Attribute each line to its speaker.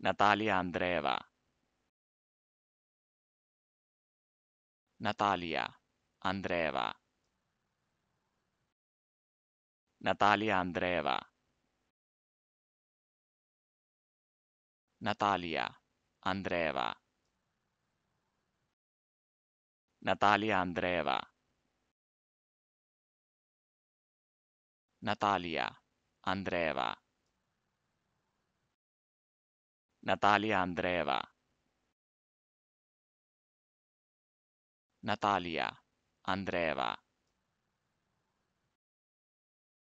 Speaker 1: Natalia Andreeva Natalia Andreeva Natalia Andreeva Natalia Andreeva Natalia Andreeva Natalia Andreeva Natalia Andreeva Natalia Andreeva